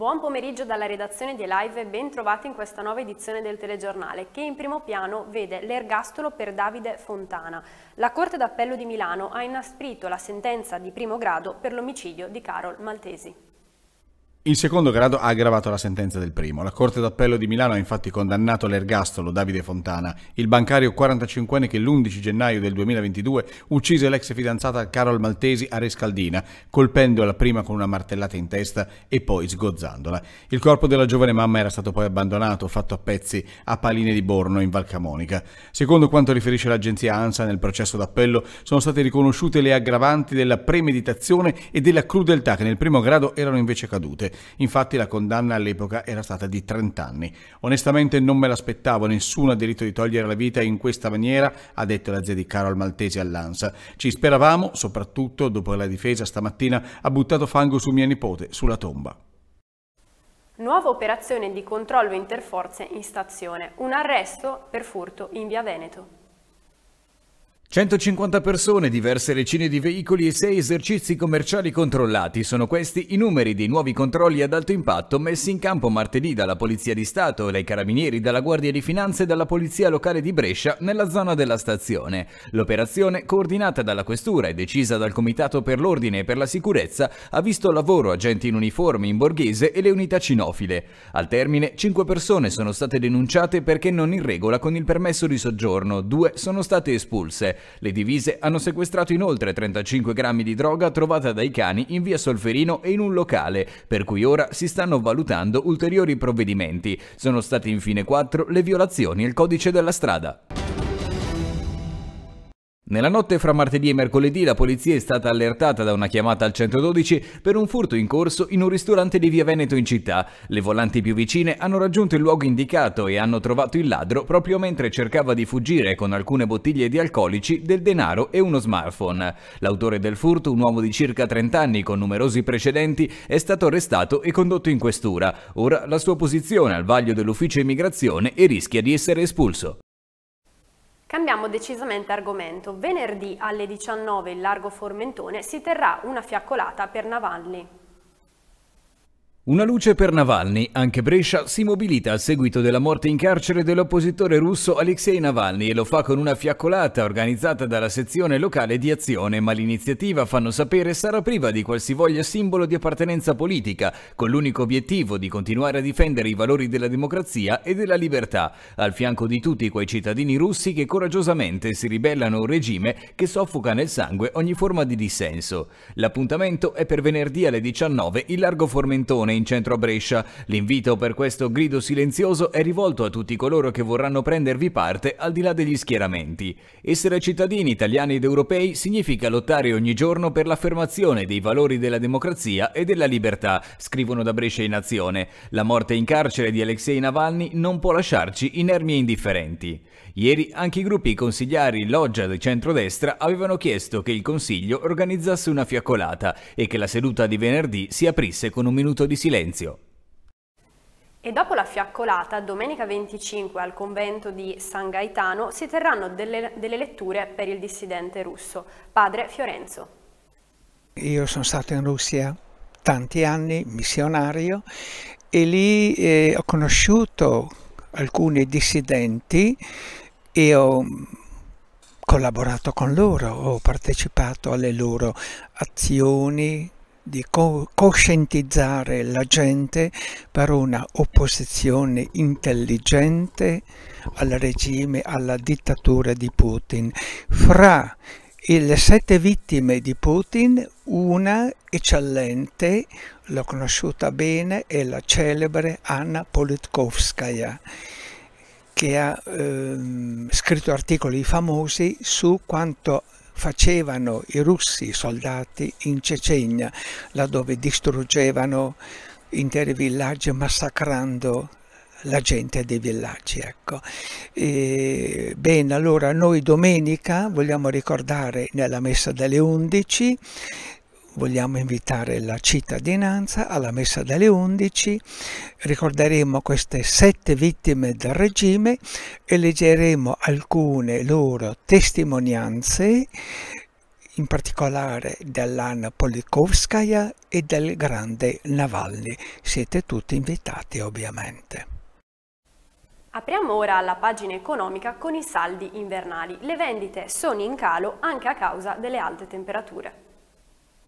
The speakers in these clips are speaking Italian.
Buon pomeriggio dalla redazione di Live e ben trovati in questa nuova edizione del telegiornale che in primo piano vede l'ergastolo per Davide Fontana. La Corte d'Appello di Milano ha inasprito la sentenza di primo grado per l'omicidio di Carol Maltesi. Il secondo grado ha aggravato la sentenza del primo. La Corte d'Appello di Milano ha infatti condannato l'ergastolo Davide Fontana, il bancario 45enne che l'11 gennaio del 2022 uccise l'ex fidanzata Carol Maltesi a Rescaldina, colpendola prima con una martellata in testa e poi sgozzandola. Il corpo della giovane mamma era stato poi abbandonato, fatto a pezzi, a Paline di Borno, in Valcamonica. Secondo quanto riferisce l'agenzia ANSA, nel processo d'appello sono state riconosciute le aggravanti della premeditazione e della crudeltà che nel primo grado erano invece cadute infatti la condanna all'epoca era stata di 30 anni. Onestamente non me l'aspettavo, nessuno ha diritto di togliere la vita in questa maniera, ha detto la zia di Carol Maltesi all'ANSA. Ci speravamo, soprattutto dopo la difesa stamattina ha buttato fango su mia nipote, sulla tomba. Nuova operazione di controllo interforze in stazione, un arresto per furto in via Veneto. 150 persone, diverse decine di veicoli e 6 esercizi commerciali controllati sono questi i numeri dei nuovi controlli ad alto impatto messi in campo martedì dalla Polizia di Stato, dai Carabinieri, dalla Guardia di Finanza e dalla Polizia Locale di Brescia nella zona della stazione. L'operazione, coordinata dalla Questura e decisa dal Comitato per l'Ordine e per la Sicurezza, ha visto lavoro agenti in uniforme in borghese e le unità cinofile. Al termine, 5 persone sono state denunciate perché non in regola con il permesso di soggiorno, 2 sono state espulse. Le divise hanno sequestrato inoltre 35 grammi di droga trovata dai cani in via Solferino e in un locale, per cui ora si stanno valutando ulteriori provvedimenti. Sono state infine quattro le violazioni al codice della strada. Nella notte fra martedì e mercoledì la polizia è stata allertata da una chiamata al 112 per un furto in corso in un ristorante di Via Veneto in città. Le volanti più vicine hanno raggiunto il luogo indicato e hanno trovato il ladro proprio mentre cercava di fuggire con alcune bottiglie di alcolici, del denaro e uno smartphone. L'autore del furto, un uomo di circa 30 anni con numerosi precedenti, è stato arrestato e condotto in questura. Ora la sua posizione al vaglio dell'ufficio immigrazione e rischia di essere espulso. Cambiamo decisamente argomento. Venerdì alle 19 in Largo Formentone si terrà una fiaccolata per Navalny. Una luce per Navalny, anche Brescia si mobilita a seguito della morte in carcere dell'oppositore russo Alexei Navalny e lo fa con una fiaccolata organizzata dalla sezione locale di azione, ma l'iniziativa, fanno sapere, sarà priva di qualsivoglia simbolo di appartenenza politica, con l'unico obiettivo di continuare a difendere i valori della democrazia e della libertà, al fianco di tutti quei cittadini russi che coraggiosamente si ribellano a un regime che soffoca nel sangue ogni forma di dissenso. L'appuntamento è per venerdì alle 19 in Largo Formentone in in centro a Brescia. L'invito per questo grido silenzioso è rivolto a tutti coloro che vorranno prendervi parte al di là degli schieramenti. Essere cittadini italiani ed europei significa lottare ogni giorno per l'affermazione dei valori della democrazia e della libertà, scrivono da Brescia in azione. La morte in carcere di Alexei Navalny non può lasciarci inermi e indifferenti. Ieri anche i gruppi consigliari Loggia di centrodestra avevano chiesto che il Consiglio organizzasse una fiaccolata e che la seduta di venerdì si aprisse con un minuto di silenzio. E dopo la fiaccolata, domenica 25 al convento di San Gaetano, si terranno delle, delle letture per il dissidente russo, padre Fiorenzo. Io sono stato in Russia tanti anni, missionario, e lì eh, ho conosciuto alcuni dissidenti e ho collaborato con loro, ho partecipato alle loro azioni di coscientizzare la gente per una opposizione intelligente al regime, alla dittatura di Putin. Fra le sette vittime di Putin, una eccellente, l'ho conosciuta bene, è la celebre Anna Politkovskaya, che ha ehm, scritto articoli famosi su quanto facevano i russi soldati in Cecenia, laddove distruggevano interi villaggi massacrando la gente dei villaggi. Ecco. E, bene, allora noi domenica vogliamo ricordare nella messa delle 11 vogliamo invitare la cittadinanza alla messa delle 11, ricorderemo queste sette vittime del regime e leggeremo alcune loro testimonianze, in particolare dell'Anna Polikovskaya e del grande Navalny. Siete tutti invitati ovviamente. Apriamo ora la pagina economica con i saldi invernali. Le vendite sono in calo anche a causa delle alte temperature.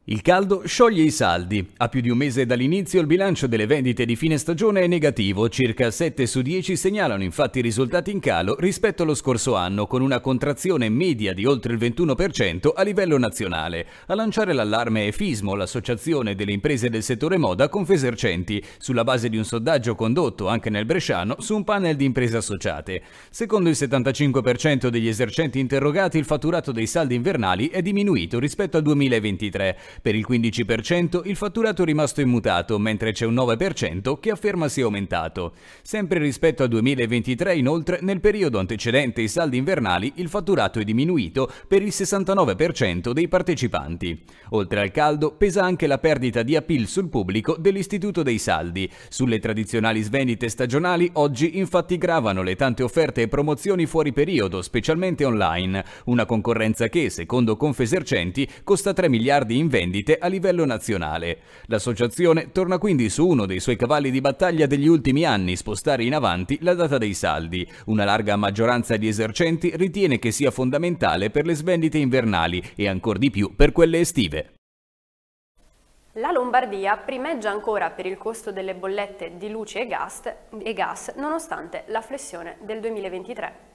Il caldo scioglie i saldi. A più di un mese dall'inizio il bilancio delle vendite di fine stagione è negativo, circa 7 su 10 segnalano infatti risultati in calo rispetto allo scorso anno con una contrazione media di oltre il 21% a livello nazionale. A lanciare l'allarme è Fismo, l'associazione delle imprese del settore moda Confesercenti, sulla base di un sondaggio condotto anche nel Bresciano su un panel di imprese associate. Secondo il 75% degli esercenti interrogati il fatturato dei saldi invernali è diminuito rispetto al 2023 per il 15% il fatturato è rimasto immutato, mentre c'è un 9% che afferma sia aumentato. Sempre rispetto al 2023, inoltre, nel periodo antecedente ai saldi invernali il fatturato è diminuito per il 69% dei partecipanti. Oltre al caldo, pesa anche la perdita di appeal sul pubblico dell'Istituto dei Saldi. Sulle tradizionali svendite stagionali oggi infatti gravano le tante offerte e promozioni fuori periodo, specialmente online, una concorrenza che, secondo Confesercenti, costa 3 miliardi in vendita vendite a livello nazionale. L'associazione torna quindi su uno dei suoi cavalli di battaglia degli ultimi anni, spostare in avanti la data dei saldi. Una larga maggioranza di esercenti ritiene che sia fondamentale per le svendite invernali e ancor di più per quelle estive. La Lombardia primeggia ancora per il costo delle bollette di luce e gas, e gas nonostante la flessione del 2023.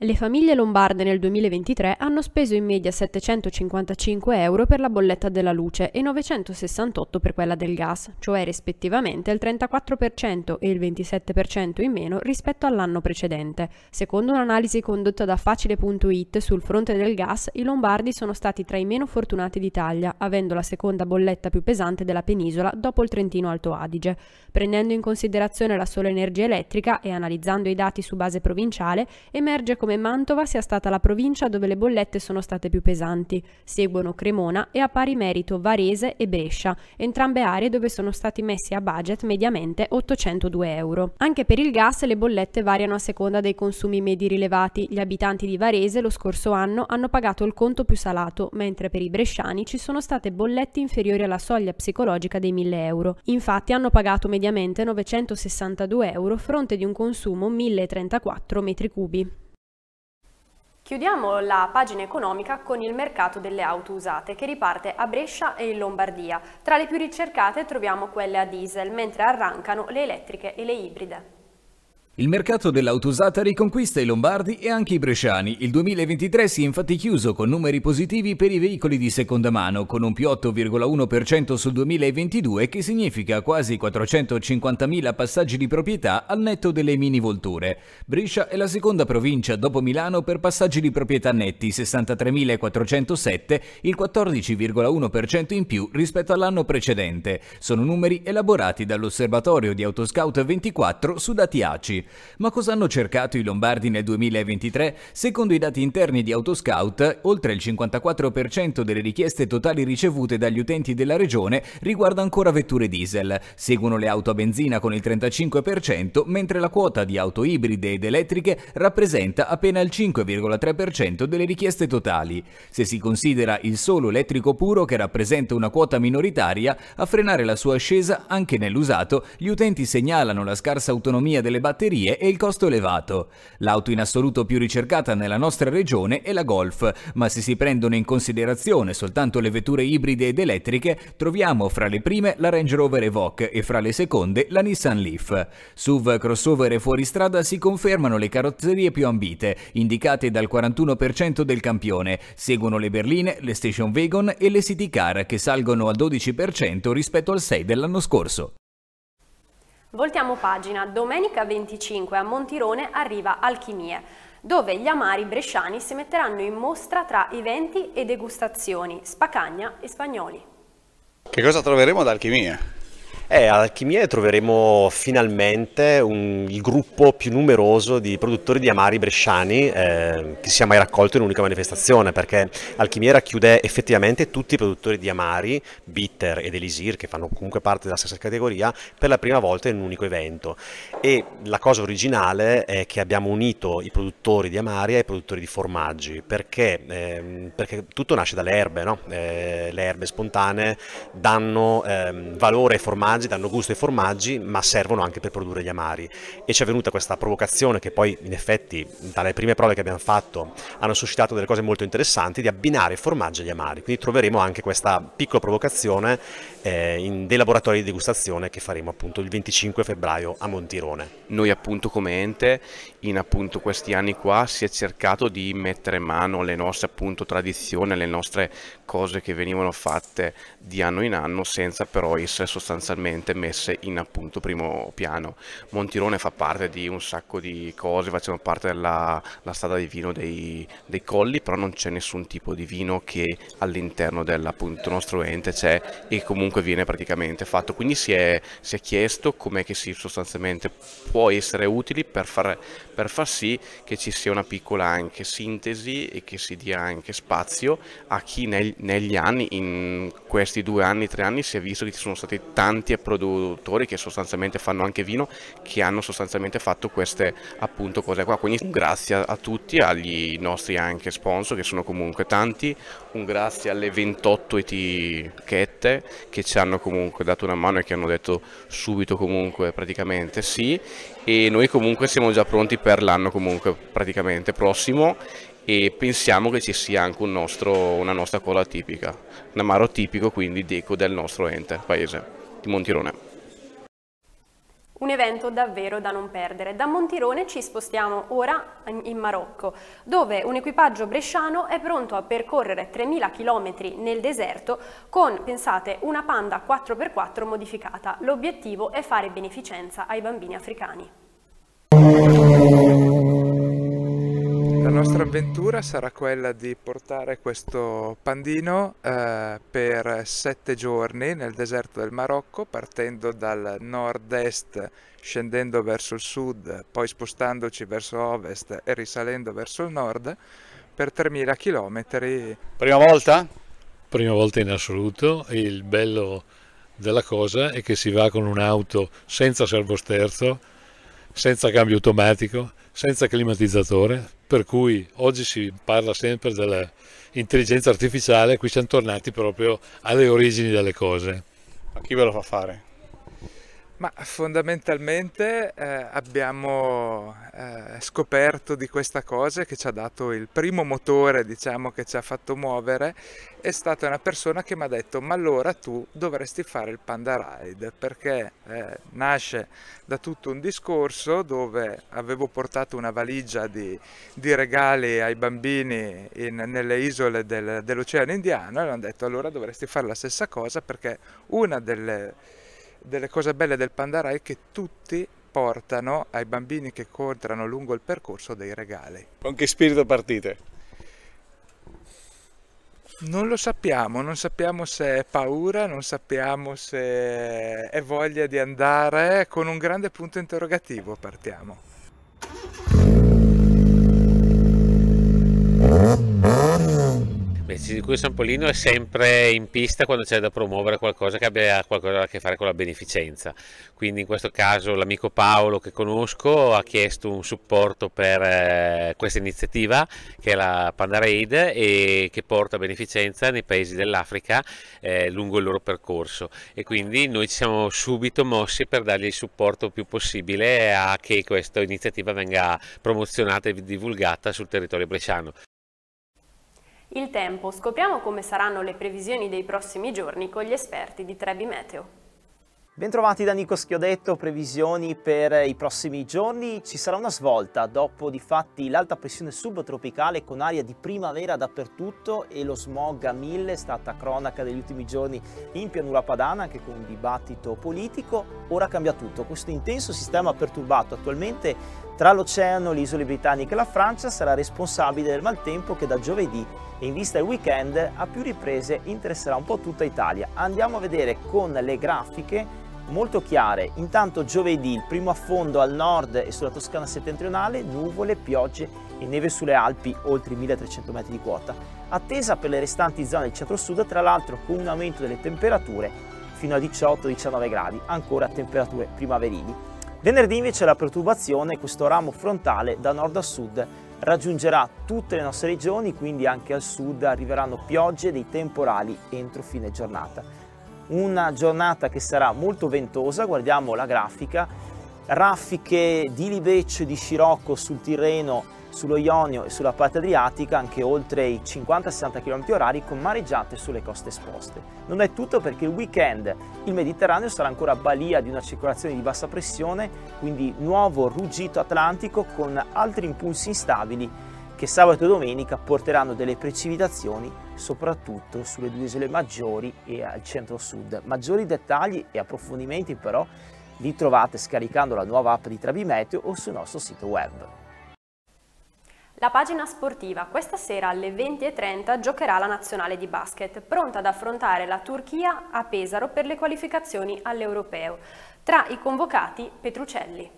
Le famiglie lombarde nel 2023 hanno speso in media 755 euro per la bolletta della luce e 968 per quella del gas, cioè rispettivamente il 34% e il 27% in meno rispetto all'anno precedente. Secondo un'analisi condotta da Facile.it sul fronte del gas, i lombardi sono stati tra i meno fortunati d'Italia, avendo la seconda bolletta più pesante della penisola dopo il Trentino Alto Adige. Prendendo in considerazione la sola energia elettrica e analizzando i dati su base provinciale, emerge come come Mantova sia stata la provincia dove le bollette sono state più pesanti, seguono Cremona e a pari merito Varese e Brescia, entrambe aree dove sono stati messi a budget mediamente 802 euro. Anche per il gas le bollette variano a seconda dei consumi medi rilevati, gli abitanti di Varese lo scorso anno hanno pagato il conto più salato, mentre per i bresciani ci sono state bollette inferiori alla soglia psicologica dei 1000 euro. Infatti hanno pagato mediamente 962 euro fronte di un consumo 1034 metri cubi. Chiudiamo la pagina economica con il mercato delle auto usate che riparte a Brescia e in Lombardia. Tra le più ricercate troviamo quelle a diesel, mentre arrancano le elettriche e le ibride. Il mercato dell'autosata riconquista i lombardi e anche i bresciani. Il 2023 si è infatti chiuso con numeri positivi per i veicoli di seconda mano, con un più 8,1% sul 2022 che significa quasi 450.000 passaggi di proprietà al netto delle mini volture. Brescia è la seconda provincia dopo Milano per passaggi di proprietà netti, 63.407, il 14,1% in più rispetto all'anno precedente. Sono numeri elaborati dall'osservatorio di Autoscout 24 su dati ACI. Ma cosa hanno cercato i lombardi nel 2023? Secondo i dati interni di Autoscout, oltre il 54% delle richieste totali ricevute dagli utenti della regione riguarda ancora vetture diesel. Seguono le auto a benzina con il 35%, mentre la quota di auto ibride ed elettriche rappresenta appena il 5,3% delle richieste totali. Se si considera il solo elettrico puro che rappresenta una quota minoritaria, a frenare la sua ascesa anche nell'usato, gli utenti segnalano la scarsa autonomia delle batterie batterie e il costo elevato. L'auto in assoluto più ricercata nella nostra regione è la Golf, ma se si prendono in considerazione soltanto le vetture ibride ed elettriche, troviamo fra le prime la Range Rover Evoque e fra le seconde la Nissan Leaf. SUV, crossover e fuoristrada si confermano le carrozzerie più ambite, indicate dal 41% del campione. Seguono le berline, le station wagon e le city car che salgono al 12% rispetto al 6 dell'anno scorso. Voltiamo pagina, domenica 25 a Montirone arriva Alchimie, dove gli amari bresciani si metteranno in mostra tra eventi e degustazioni, Spacagna e Spagnoli. Che cosa troveremo ad Alchimie? Eh, all'Alchimia troveremo finalmente un, il gruppo più numeroso di produttori di amari bresciani eh, che sia mai raccolto in un'unica manifestazione, perché Alchimia racchiude effettivamente tutti i produttori di amari, bitter ed elisir, che fanno comunque parte della stessa categoria, per la prima volta in un unico evento. E la cosa originale è che abbiamo unito i produttori di amari ai produttori di formaggi, perché, eh, perché tutto nasce dalle erbe, no? Eh, le erbe spontanee danno ehm, valore ai formaggi formaggi, danno gusto ai formaggi, ma servono anche per produrre gli amari. E ci è venuta questa provocazione che poi in effetti dalle prime prove che abbiamo fatto hanno suscitato delle cose molto interessanti di abbinare i formaggi agli amari. Quindi troveremo anche questa piccola provocazione eh, in, dei laboratori di degustazione che faremo appunto il 25 febbraio a Montirone. Noi appunto come ente in appunto questi anni qua si è cercato di mettere in mano le nostre appunto tradizioni, le nostre cose che venivano fatte di anno in anno senza però essere sostanzialmente costantemente messe in appunto primo piano. Montirone fa parte di un sacco di cose, facciamo parte della strada di vino dei, dei colli, però non c'è nessun tipo di vino che all'interno del nostro ente c'è e comunque viene praticamente fatto. Quindi si è, si è chiesto com'è che si sostanzialmente può essere utili per far, per far sì che ci sia una piccola anche sintesi e che si dia anche spazio a chi neg negli anni, in questi due anni, tre anni, si è visto che ci sono stati tanti anche produttori che sostanzialmente fanno anche vino che hanno sostanzialmente fatto queste appunto cose qua quindi un grazie a tutti agli nostri anche sponsor che sono comunque tanti un grazie alle 28 etichette che ci hanno comunque dato una mano e che hanno detto subito comunque praticamente sì e noi comunque siamo già pronti per l'anno comunque praticamente prossimo e pensiamo che ci sia anche un nostro, una nostra cola tipica, un amaro tipico quindi deco del nostro ente, paese. Marti Montirone. Un evento davvero da non perdere. Da Montirone ci spostiamo ora in Marocco, dove un equipaggio bresciano è pronto a percorrere 3.000 km nel deserto con, pensate, una panda 4x4 modificata. L'obiettivo è fare beneficenza ai bambini africani. La mm. nostra avventura sarà quella di portare questo pandino eh, per sette giorni nel deserto del Marocco, partendo dal nord-est, scendendo verso il sud, poi spostandoci verso ovest e risalendo verso il nord per 3000 km. Prima volta? Prima volta in assoluto. Il bello della cosa è che si va con un'auto senza servosterzo senza cambio automatico, senza climatizzatore, per cui oggi si parla sempre dell'intelligenza artificiale, qui siamo tornati proprio alle origini delle cose. A chi ve lo fa fare? Ma fondamentalmente eh, abbiamo eh, scoperto di questa cosa che ci ha dato il primo motore, diciamo, che ci ha fatto muovere, è stata una persona che mi ha detto ma allora tu dovresti fare il Panda Ride perché eh, nasce da tutto un discorso dove avevo portato una valigia di, di regali ai bambini in, nelle isole del, dell'Oceano Indiano e mi hanno detto allora dovresti fare la stessa cosa perché una delle delle cose belle del Pandara è che tutti portano ai bambini che incontrano lungo il percorso dei regali. Con che spirito partite? Non lo sappiamo, non sappiamo se è paura, non sappiamo se è voglia di andare, con un grande punto interrogativo partiamo il circuito Sampolino è sempre in pista quando c'è da promuovere qualcosa che abbia qualcosa a che fare con la beneficenza. Quindi in questo caso l'amico Paolo che conosco ha chiesto un supporto per eh, questa iniziativa che è la Panda Raid e che porta beneficenza nei paesi dell'Africa eh, lungo il loro percorso e quindi noi ci siamo subito mossi per dargli il supporto più possibile a che questa iniziativa venga promozionata e divulgata sul territorio bresciano. Il tempo. Scopriamo come saranno le previsioni dei prossimi giorni con gli esperti di Trebi Meteo. Bentrovati da Nico Schiodetto, previsioni per i prossimi giorni. Ci sarà una svolta dopo di fatti l'alta pressione subtropicale con aria di primavera dappertutto e lo smog a mille, è stata cronaca degli ultimi giorni in pianura padana anche con un dibattito politico. Ora cambia tutto, questo intenso sistema perturbato attualmente tra l'oceano, le isole britanniche e la Francia sarà responsabile del maltempo che da giovedì e in vista del weekend a più riprese interesserà un po' tutta Italia. Andiamo a vedere con le grafiche molto chiare. Intanto giovedì il primo affondo al nord e sulla Toscana settentrionale, nuvole, piogge e neve sulle Alpi oltre i 1300 metri di quota. Attesa per le restanti zone del centro-sud, tra l'altro con un aumento delle temperature fino a 18-19 gradi, ancora temperature primaverili. Venerdì invece la perturbazione, questo ramo frontale da nord a sud, raggiungerà tutte le nostre regioni, quindi anche al sud arriveranno piogge dei temporali entro fine giornata. Una giornata che sarà molto ventosa, guardiamo la grafica, raffiche di Libeccio e di Scirocco sul Tirreno sullo Ionio e sulla parte adriatica anche oltre i 50-60 km orari con mareggiate sulle coste esposte. Non è tutto perché il weekend il Mediterraneo sarà ancora balia di una circolazione di bassa pressione, quindi nuovo ruggito atlantico con altri impulsi instabili che sabato e domenica porteranno delle precipitazioni soprattutto sulle due isole maggiori e al centro-sud. Maggiori dettagli e approfondimenti però li trovate scaricando la nuova app di Trabimeteo o sul nostro sito web. La pagina sportiva questa sera alle 20.30 giocherà la nazionale di basket, pronta ad affrontare la Turchia a Pesaro per le qualificazioni all'Europeo. Tra i convocati Petrucelli.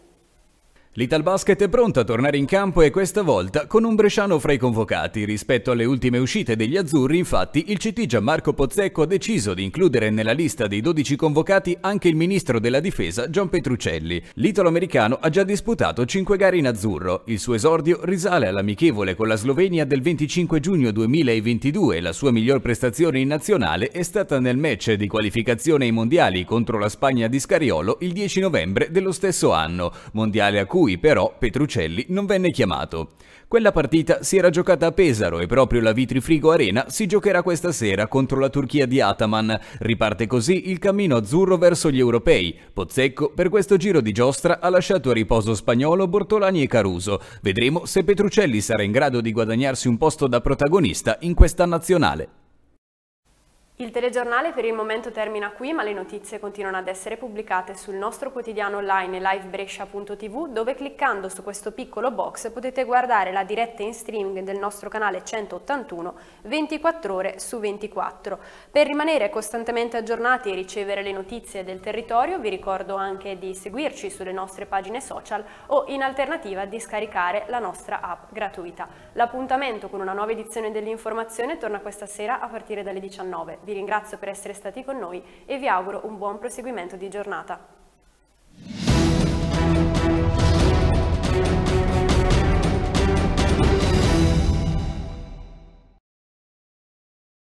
L'Italbasket è pronto a tornare in campo e questa volta con un bresciano fra i convocati. Rispetto alle ultime uscite degli azzurri, infatti, il CT Gianmarco Pozzecco ha deciso di includere nella lista dei 12 convocati anche il ministro della difesa John Petruccelli. L'italo-americano ha già disputato 5 gare in azzurro. Il suo esordio risale all'amichevole con la Slovenia del 25 giugno 2022 la sua miglior prestazione in nazionale è stata nel match di qualificazione ai mondiali contro la Spagna di Scariolo il 10 novembre dello stesso anno, mondiale a cui cui però Petrucelli non venne chiamato. Quella partita si era giocata a Pesaro e proprio la Vitrifrigo Arena si giocherà questa sera contro la Turchia di Ataman. Riparte così il cammino azzurro verso gli europei. Pozzecco per questo giro di giostra ha lasciato a riposo Spagnolo, Bortolani e Caruso. Vedremo se Petrucelli sarà in grado di guadagnarsi un posto da protagonista in questa nazionale. Il telegiornale per il momento termina qui, ma le notizie continuano ad essere pubblicate sul nostro quotidiano online livebrescia.tv, dove cliccando su questo piccolo box potete guardare la diretta in streaming del nostro canale 181 24 ore su 24. Per rimanere costantemente aggiornati e ricevere le notizie del territorio, vi ricordo anche di seguirci sulle nostre pagine social o in alternativa di scaricare la nostra app gratuita. L'appuntamento con una nuova edizione dell'informazione torna questa sera a partire dalle 19 vi ringrazio per essere stati con noi e vi auguro un buon proseguimento di giornata.